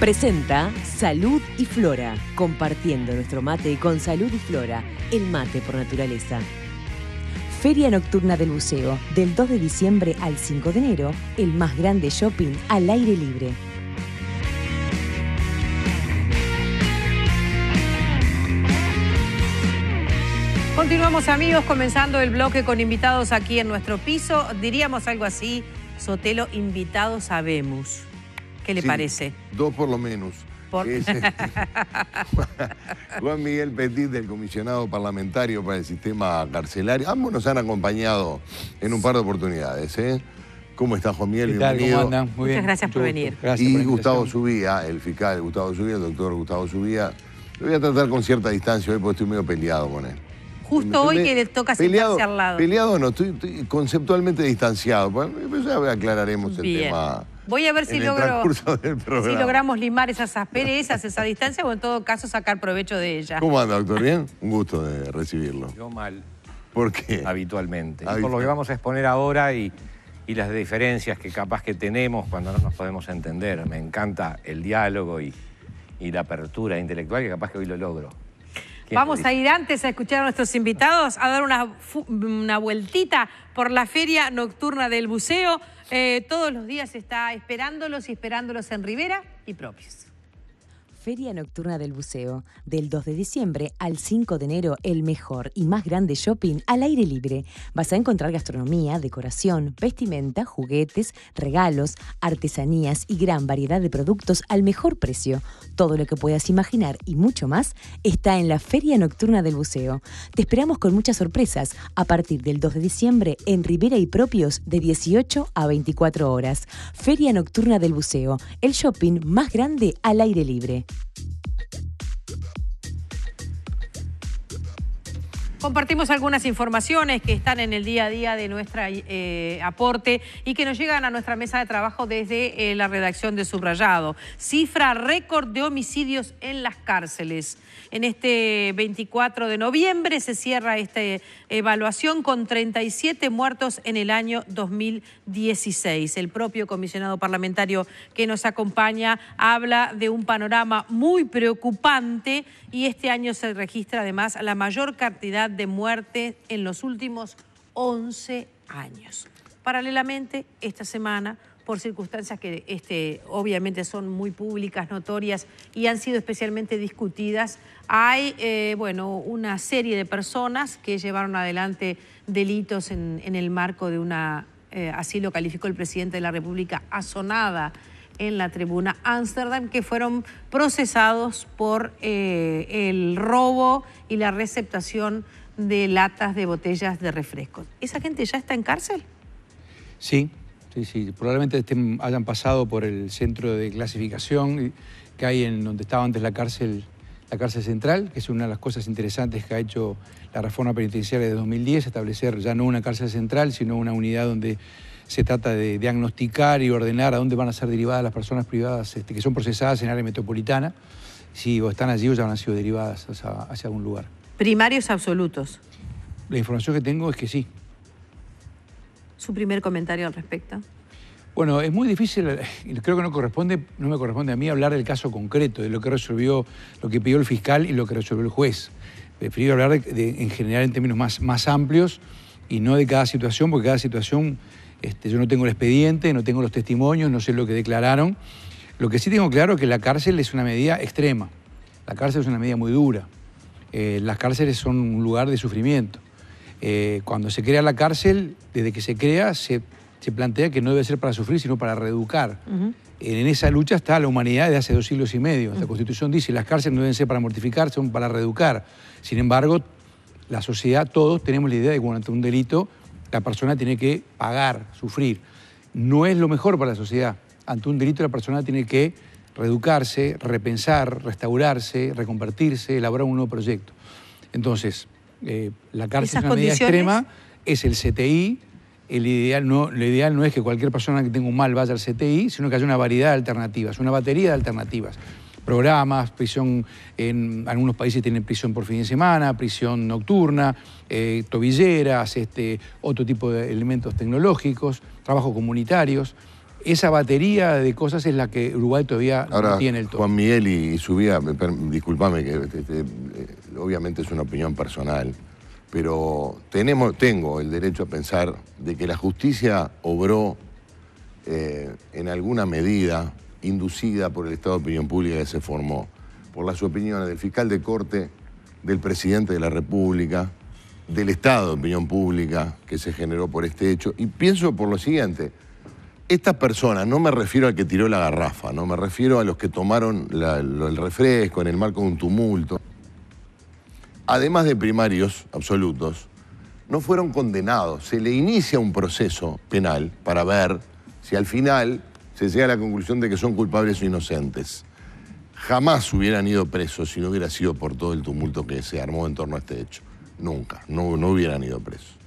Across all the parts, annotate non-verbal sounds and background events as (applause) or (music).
Presenta Salud y Flora, compartiendo nuestro mate con Salud y Flora, el mate por naturaleza. Feria Nocturna del Buceo, del 2 de diciembre al 5 de enero, el más grande shopping al aire libre. Continuamos amigos, comenzando el bloque con invitados aquí en nuestro piso, diríamos algo así, Sotelo, invitados sabemos. ¿Qué le parece? Dos por lo menos. Este, (laughs) Juan Miguel Petit, del comisionado parlamentario para el sistema carcelario. Ambos nos han acompañado en un par de oportunidades. ¿eh? ¿Cómo está Juan Miguel? Muchas gracias por venir. y Gustavo Subía, el fiscal Gustavo Subía, el doctor Gustavo Subía. Lo voy a tratar con cierta distancia hoy porque estoy medio peleado con él justo hoy que le toca peleado, sentarse al lado. Peleado no, estoy, conceptualmente distanciado. Pero pues ya aclararemos el tema Voy a ver si, logro, si logramos limar esas asperezas, esa distancia, o en todo caso sacar provecho de ella. ¿Cómo anda, doctor? ¿Bien? Un gusto de recibirlo. Yo mal. ¿Por qué? Habitualmente. Por lo que vamos a exponer ahora y, las diferencias que capaz que tenemos cuando no nos podemos entender. Me encanta el diálogo y, la apertura intelectual que capaz que hoy lo logro. Vamos a ir antes a escuchar a nuestros invitados, a dar una, una vueltita por la feria nocturna del buceo. Eh, todos los días está esperándolos y esperándolos en Rivera y Propios. Feria Nocturna del Buceo. Del 2 de diciembre al 5 de enero, el mejor y más grande shopping al aire libre. Vas a encontrar gastronomía, decoración, vestimenta, juguetes, regalos, artesanías y gran variedad de productos al mejor precio. Todo lo que puedas imaginar y mucho más está en la Feria Nocturna del Buceo. Te esperamos con muchas sorpresas a partir del 2 de diciembre en Rivera y Propios de 18 a 24 horas. Feria Nocturna del Buceo, el shopping más grande al aire libre. Compartimos algunas informaciones que están en el día a día de nuestro eh, aporte y que nos llegan a nuestra mesa de trabajo desde eh, la redacción de Subrayado. Cifra récord de homicidios en las cárceles. En este 24 de noviembre se cierra esta eh, evaluación con 37 muertos en el año 2016. El propio comisionado parlamentario que nos acompaña habla de un panorama muy preocupante y este año se registra además la mayor cantidad de muerte en los últimos 11 años. Paralelamente, esta semana, por circunstancias que este, obviamente son muy públicas, notorias y han sido especialmente discutidas, hay eh, bueno, una serie de personas que llevaron adelante delitos en, el marco de una, eh, así lo calificó el presidente de la República, asonada en la tribuna Ámsterdam, que fueron procesados por eh, el robo y la receptación de latas de botellas de refrescos. ¿Esa gente ya está en cárcel? Sí, sí, sí. Probablemente hayan pasado por el centro de clasificación que hay en donde estaba antes la cárcel, la cárcel central, que es una de las cosas interesantes que ha hecho la reforma penitenciaria de 2010, establecer ya no una cárcel central, sino una unidad donde se trata de diagnosticar y ordenar a dónde van a ser derivadas las personas privadas este, que son procesadas en área metropolitana. Si o están allí o ya han sido derivadas hacia algún lugar primarios absolutos. La información que tengo es que sí. ¿Su primer comentario al respecto? Bueno, es muy difícil, creo que no corresponde, no me corresponde a mí hablar del caso concreto, de lo que resolvió, lo que pidió el fiscal y lo que resolvió el juez. Prefiero hablar en general en términos más, más amplios y no de cada situación, porque cada situación, este, yo no tengo el expediente, no tengo los testimonios, no sé lo que declararon. Lo que sí tengo claro es que la cárcel es una medida extrema, la cárcel es una medida muy dura. Eh, las cárceles son un lugar de sufrimiento. Eh, cuando se crea la cárcel, desde que se crea, se, plantea que no debe ser para sufrir, sino para reeducar. En esa lucha está la humanidad de hace dos siglos y medio. La Constitución dice, las cárceles no deben ser para mortificar, son para reeducar. Sin embargo, la sociedad, todos tenemos la idea de que ante un delito, la persona tiene que pagar, sufrir. No es lo mejor para la sociedad. Ante un delito, la persona tiene que reeducarse, repensar, restaurarse, reconvertirse, elaborar un nuevo proyecto. Entonces, eh, la cárcel es una medida extrema, es el CTI. El ideal no, lo ideal no es que cualquier persona que tenga un mal vaya al CTI, sino que haya una variedad de alternativas, una batería de alternativas programas, prisión, en algunos países tienen prisión por fin de semana, prisión nocturna, eh, tobilleras, este, otro tipo de elementos tecnológicos, trabajos comunitarios esa batería de cosas es la que Uruguay todavía no tiene el todo. Juan Miguel y, su vida, disculpame que este, este, eh, obviamente es una opinión personal, pero tenemos, tengo el derecho a pensar de que la justicia obró eh, en alguna medida inducida por el estado de opinión pública que se formó, por las opiniones del fiscal de corte, del presidente de la República, del estado de opinión pública que se generó por este hecho. Y pienso por lo siguiente, estas personas, no me refiero al que tiró la garrafa, no me refiero a los que tomaron el refresco en el marco de un tumulto. Además de primarios absolutos, no fueron condenados. Se le inicia un proceso penal para ver si al final se llega a la conclusión de que son culpables o inocentes. Jamás hubieran ido presos si no hubiera sido por todo el tumulto que se armó en torno a este hecho. Nunca, no, no hubieran ido presos.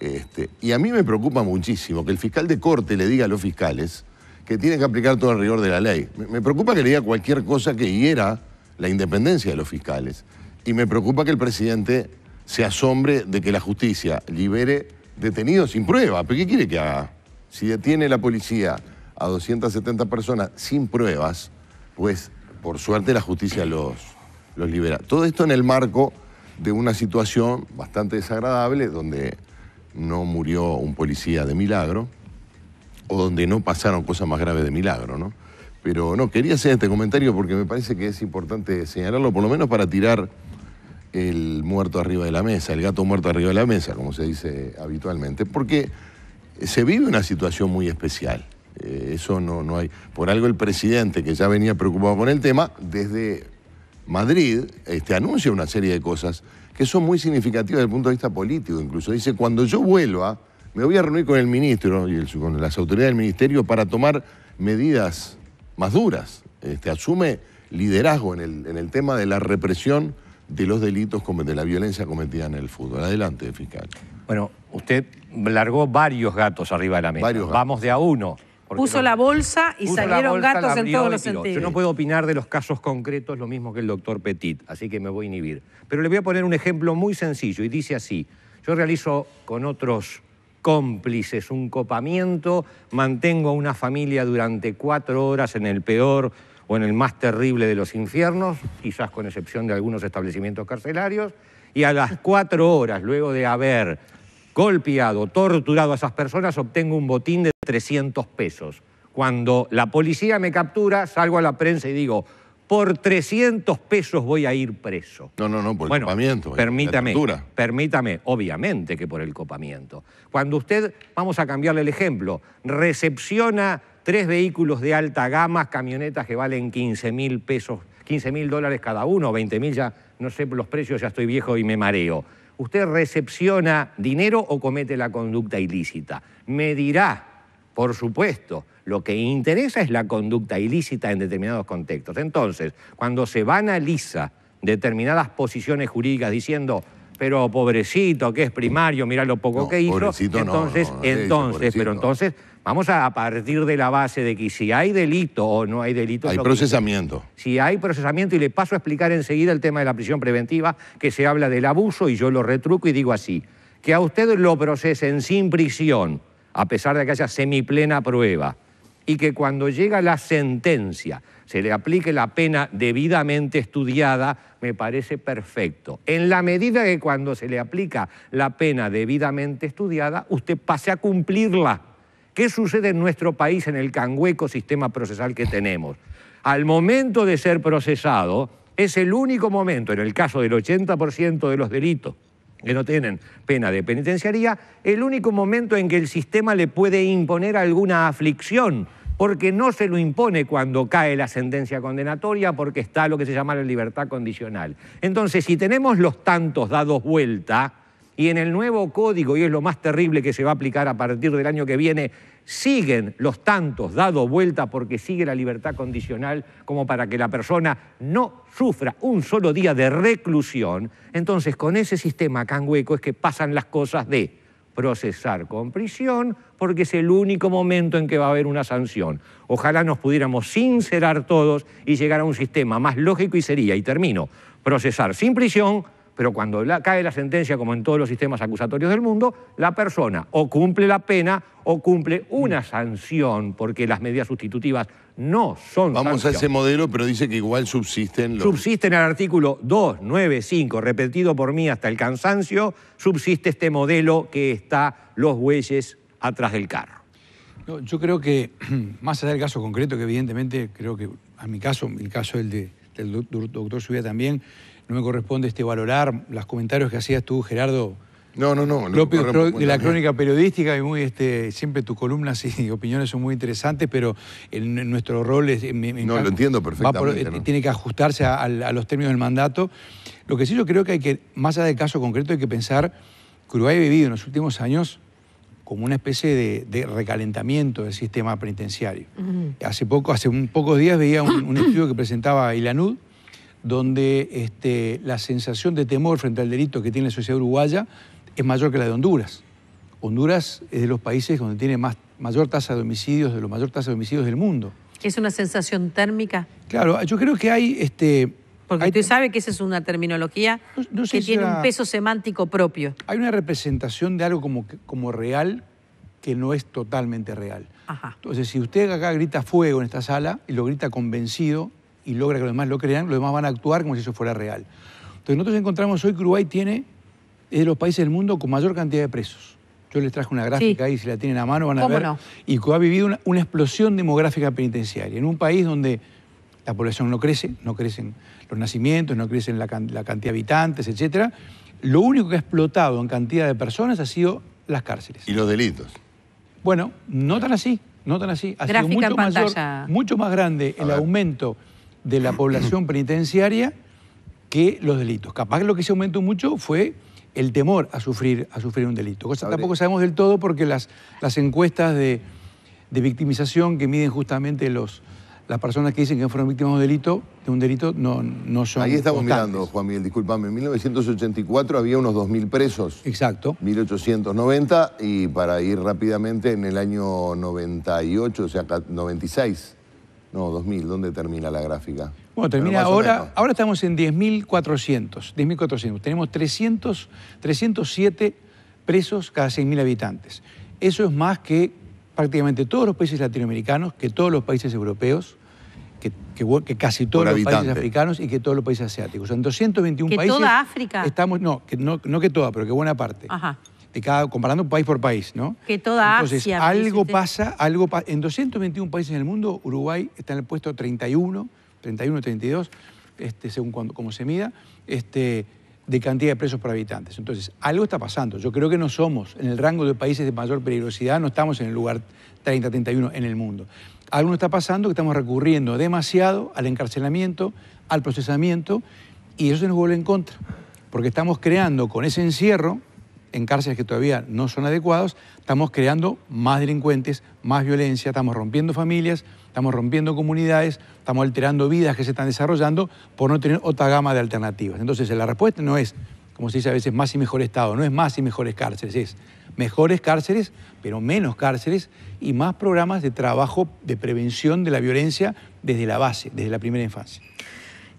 Este, y a mí me preocupa muchísimo que el fiscal de corte le diga a los fiscales que tienen que aplicar todo el rigor de la ley. Me, preocupa que le diga cualquier cosa que hiera la independencia de los fiscales. Y me preocupa que el presidente se asombre de que la justicia libere detenidos sin pruebas. ¿Pero qué quiere que haga? Si detiene la policía a 270 personas sin pruebas, pues por suerte la justicia los, los libera. Todo esto en el marco de una situación bastante desagradable donde no murió un policía de milagro, o donde no pasaron cosas más graves de milagro, ¿no? Pero no, quería hacer este comentario porque me parece que es importante señalarlo, por lo menos para tirar el muerto arriba de la mesa, el gato muerto arriba de la mesa, como se dice habitualmente, porque se vive una situación muy especial. Eh, eso no, no hay. Por algo el presidente, que ya venía preocupado con el tema, desde Madrid este, anuncia una serie de cosas que son muy significativas desde el punto de vista político incluso. Dice, cuando yo vuelva, me voy a reunir con el ministro y con las autoridades del ministerio para tomar medidas más duras. Este, asume liderazgo en el, en el tema de la represión de los delitos, de la violencia cometida en el fútbol. Adelante, fiscal. Bueno, usted largó varios gatos arriba de la mesa. Vamos de a uno. Puso la bolsa y salieron gatos en todos los sentidos. Yo no puedo opinar de los casos concretos, lo mismo que el doctor Petit, así que me voy a inhibir. Pero le voy a poner un ejemplo muy sencillo y dice así. Yo realizo con otros cómplices un copamiento, mantengo a una familia durante cuatro horas en el peor o en el más terrible de los infiernos, quizás con excepción de algunos establecimientos carcelarios, y a las cuatro horas, luego de haber golpeado, torturado a esas personas, obtengo un botín de... 300 pesos. Cuando la policía me captura, salgo a la prensa y digo, por 300 pesos voy a ir preso. No, no, no, por el bueno, copamiento. Permítame, permítame, obviamente que por el copamiento. Cuando usted, vamos a cambiarle el ejemplo, recepciona tres vehículos de alta gama, camionetas que valen 15 mil pesos, 15 mil dólares cada uno, 20 mil ya, no sé los precios, ya estoy viejo y me mareo. ¿Usted recepciona dinero o comete la conducta ilícita? Me dirá por supuesto, lo que interesa es la conducta ilícita en determinados contextos. Entonces, cuando se banaliza determinadas posiciones jurídicas diciendo pero pobrecito, que es primario, mira lo poco que hizo. Entonces, entonces, pero entonces vamos a partir de la base de que si hay delito o no hay delito. Hay procesamiento. si hay procesamiento, y le paso a explicar enseguida el tema de la prisión preventiva, que se habla del abuso y yo lo retruco y digo así, que a usted lo procesen sin prisión a pesar de que haya semiplena prueba, y que cuando llega la sentencia se le aplique la pena debidamente estudiada, me parece perfecto. En la medida que cuando se le aplica la pena debidamente estudiada, usted pase a cumplirla. ¿Qué sucede en nuestro país en el cangueco sistema procesal que tenemos? Al momento de ser procesado, es el único momento, en el caso del 80% de los delitos, que no tienen pena de penitenciaría, el único momento en que el sistema le puede imponer alguna aflicción, porque no se lo impone cuando cae la sentencia condenatoria, porque está lo que se llama la libertad condicional. Entonces, si tenemos los tantos dados vuelta, y en el nuevo código, y es lo más terrible que se va a aplicar a partir del año que viene, siguen los tantos dado vuelta porque sigue la libertad condicional como para que la persona no sufra un solo día de reclusión, entonces con ese sistema hueco es que pasan las cosas de procesar con prisión porque es el único momento en que va a haber una sanción. Ojalá nos pudiéramos sincerar todos y llegar a un sistema más lógico y sería, y termino, procesar sin prisión pero cuando cae la sentencia, como en todos los sistemas acusatorios del mundo, la persona o cumple la pena o cumple una sanción, porque las medidas sustitutivas no son Vamos a ese modelo, pero dice que igual subsisten los... Subsiste el artículo 295, repetido por mí hasta el cansancio, subsiste este modelo que está los bueyes atrás del carro. yo creo que, (clears throat) más allá del caso concreto, que evidentemente creo que a mi caso, el caso del, del doctor Subia también, no me corresponde este valorar los comentarios que hacías tú, Gerardo. No, no, no. de la crónica periodística y muy, este, siempre tus columnas y (laughs) opiniones son muy interesantes, pero en, nuestro rol es, no, lo entiendo perfectamente. Eh, tiene que ajustarse a, los términos del mandato. Lo que sí yo creo que hay que, más allá del caso concreto, hay que pensar que Uruguay ha vivido en los últimos años como una especie de, recalentamiento del sistema penitenciario. Hace poco, hace un, pocos días veía un, un estudio que presentaba Ilanud, donde este, la sensación de temor frente al delito que tiene la sociedad uruguaya es mayor que la de Honduras. Honduras es de los países donde tiene mayor tasa de homicidios, de los mayor tasa de homicidios del mundo. ¿Es una sensación térmica? Claro, yo creo que hay... Este, Porque usted sabe que esa es una terminología que tiene un peso semántico propio. Hay una representación de algo como, como real que no es totalmente real. Entonces, si usted acá grita fuego en esta sala y lo grita convencido, y logra que los demás lo crean, los demás van a actuar como si eso fuera real. Entonces nosotros encontramos hoy que Uruguay tiene, es de los países del mundo con mayor cantidad de presos. Yo les traje una gráfica ahí, si la tienen a mano van a ver. Y que ha vivido una, explosión demográfica penitenciaria. En un país donde la población no crece, no crecen los nacimientos, no crecen la, cantidad de habitantes, etc. Lo único que ha explotado en cantidad de personas ha sido las cárceles. ¿Y los delitos? Bueno, no tan así, no tan así. Ha sido mucho, más grande el aumento de la población (clears throat) penitenciaria que los delitos. Capaz lo que se aumentó mucho fue el temor a sufrir, a sufrir un delito. Cosa, tampoco sabemos del todo porque las, las encuestas de, victimización que miden justamente los, las personas que dicen que fueron víctimas de un delito, de un delito no, no son Ahí estamos mirando, Juan Miguel, discúlpame. En 1984 había unos 2.000 presos. Exacto. 1890 y para ir rápidamente, en el año 98, o sea, 96 no, 2.000. ¿Dónde termina la gráfica? Bueno, termina ahora. Ahora estamos en 10.400. 10.400. Tenemos 300, 307 presos cada 6.000 habitantes. Eso es más que prácticamente todos los países latinoamericanos, que todos los países europeos, que, casi todos los países africanos y que todos los países asiáticos. En 221 países. ¿Que toda África? Estamos, no, que no, no que toda, pero que buena parte. Ajá comparando país por país, ¿no? Que toda Entonces, algo pasa, algo pasa. en 221 países en el mundo, Uruguay está en el puesto 31, 31, 32, este, según cómo como se mida, este, de cantidad de presos por habitantes. Entonces, algo está pasando. Yo creo que no somos en el rango de países de mayor peligrosidad, no estamos en el lugar 30, 31 en el mundo. Algo está pasando que estamos recurriendo demasiado al encarcelamiento, al procesamiento, y eso se nos vuelve en contra, porque estamos creando con ese encierro en cárceles que todavía no son adecuados, estamos creando más delincuentes, más violencia, estamos rompiendo familias, estamos rompiendo comunidades, estamos alterando vidas que se están desarrollando por no tener otra gama de alternativas. Entonces, la respuesta no es, como se dice a veces, más y mejor Estado, no es más y mejores cárceles, es mejores cárceles, pero menos cárceles y más programas de trabajo de prevención de la violencia desde la base, desde la primera infancia.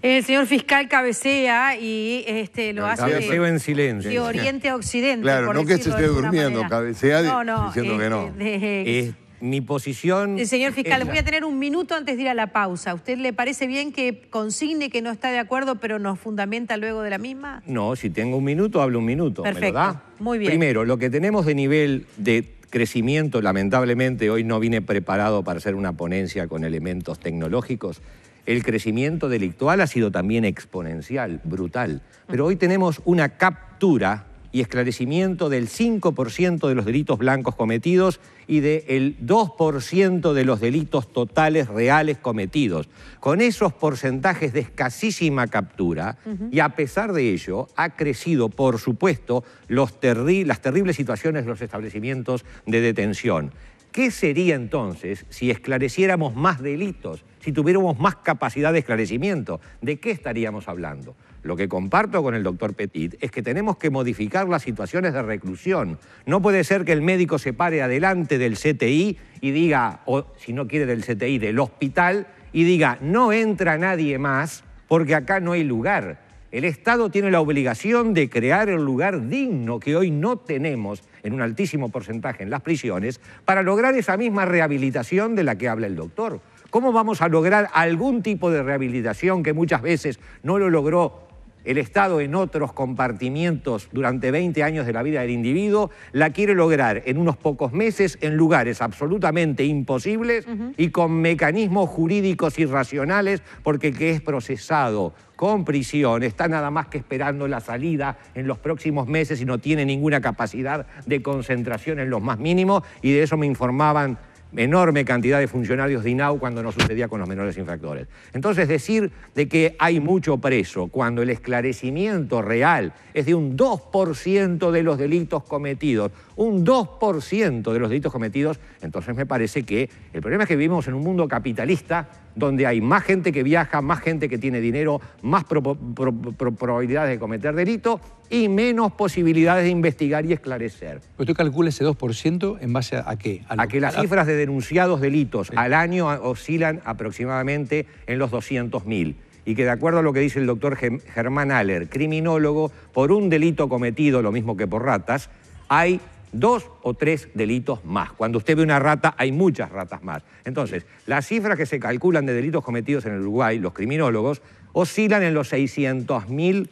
El señor fiscal cabecea y este, lo hace de, en silencio. oriente a occidente. Claro, no que se esté durmiendo, cabecea diciendo que no. Este, (laughs) mi posición... El señor fiscal, (laughs) voy a tener un minuto antes de ir a la pausa. ¿Usted le parece bien que consigne que no está de acuerdo, pero nos fundamenta luego de la misma? No, si tengo un minuto, hablo un minuto. Perfecto, ¿Me lo da? muy bien. Primero, lo que tenemos de nivel de crecimiento, lamentablemente hoy no vine preparado para hacer una ponencia con elementos tecnológicos, el crecimiento delictual ha sido también exponencial, brutal. Pero hoy tenemos una captura y esclarecimiento del 5% de los delitos blancos cometidos y del 2% de los delitos totales reales cometidos. Con esos porcentajes de escasísima captura, y a pesar de ello, ha crecido, por supuesto, los las terribles situaciones de los establecimientos de detención. ¿Qué sería entonces si esclareciéramos más delitos, si tuviéramos más capacidad de esclarecimiento? ¿De qué estaríamos hablando? Lo que comparto con el doctor Petit es que tenemos que modificar las situaciones de reclusión. No puede ser que el médico se pare adelante del CTI y diga, o si no quiere del CTI, del hospital, y diga, no entra nadie más porque acá no hay lugar. El Estado tiene la obligación de crear el lugar digno que hoy no tenemos en un altísimo porcentaje en las prisiones, para lograr esa misma rehabilitación de la que habla el doctor. ¿Cómo vamos a lograr algún tipo de rehabilitación que muchas veces no lo logró el Estado en otros compartimientos durante 20 años de la vida del individuo, la quiere lograr en unos pocos meses en lugares absolutamente imposibles y con mecanismos jurídicos irracionales, porque que es procesado con prisión está nada más que esperando la salida en los próximos meses y no tiene ninguna capacidad de concentración en los más mínimos, y de eso me informaban enorme cantidad de funcionarios de INAU cuando no sucedía con los menores infractores. Entonces, decir de que hay mucho preso cuando el esclarecimiento real es de un 2% de los delitos cometidos, un 2% de los delitos cometidos, entonces me parece que el problema es que vivimos en un mundo capitalista donde hay más gente que viaja, más gente que tiene dinero, más probabilidades de cometer delito y menos posibilidades de investigar y esclarecer. Pues ¿Usted calcula ese 2% en base a, qué? A, que las cifras de denunciados delitos al año oscilan aproximadamente en los 200.000 y que de acuerdo a lo que dice el doctor Germán Aller, criminólogo, por un delito cometido, lo mismo que por ratas, hay dos o tres delitos más. Cuando usted ve una rata, hay muchas ratas más. Entonces, las cifras que se calculan de delitos cometidos en el Uruguay, los criminólogos, oscilan en los 600.000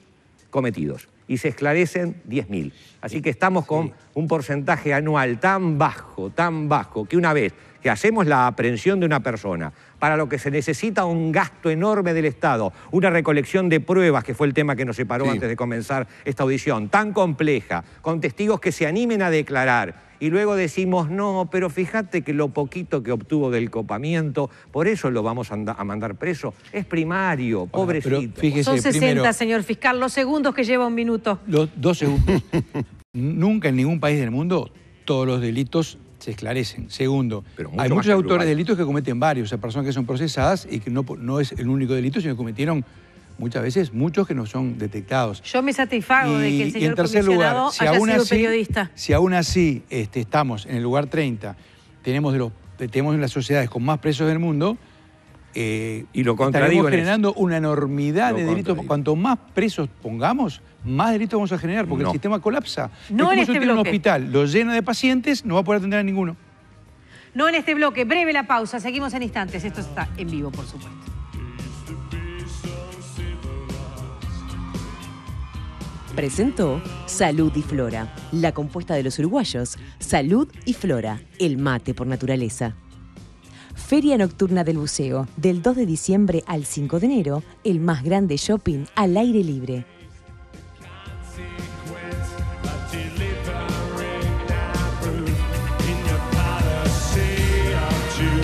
cometidos y se esclarecen 10.000. Así que estamos con un porcentaje anual tan bajo, tan bajo, que una vez que hacemos la aprehensión de una persona, para lo que se necesita un gasto enorme del Estado, una recolección de pruebas, que fue el tema que nos separó antes de comenzar esta audición, tan compleja, con testigos que se animen a declarar. Y luego decimos, no, pero fíjate que lo poquito que obtuvo del copamiento, por eso lo vamos a, mandar preso. Es primario, pobrecito. Son 60, señor fiscal, los segundos que lleva un minuto. Los dos segundos. (laughs) Nunca en ningún país del mundo todos los delitos se esclarecen. Segundo, hay muchos autores de delitos que cometen varios, o sea, personas que son procesadas y que no, no es el único delito, sino que cometieron muchas veces muchos que no son detectados. Yo me satisfago de que el señor en tercer lugar, si aún así, Si aún así estamos en el lugar 30, tenemos, de los, tenemos en las sociedades con más presos del mundo, eh, y lo contradigo. Estamos generando una enormidad de delitos. Cuanto más presos pongamos, más delitos vamos a generar, porque el sistema colapsa. No es en este un hospital lo llena de pacientes, no va a poder atender a ninguno. No en este bloque. Breve la pausa. Seguimos en instantes. Esto está en vivo, por supuesto. presentó Salud y Flora, la compuesta de los uruguayos, Salud y Flora, el mate por naturaleza. Feria Nocturna del Buceo, del 2 de diciembre al 5 de enero, el más grande shopping al aire libre.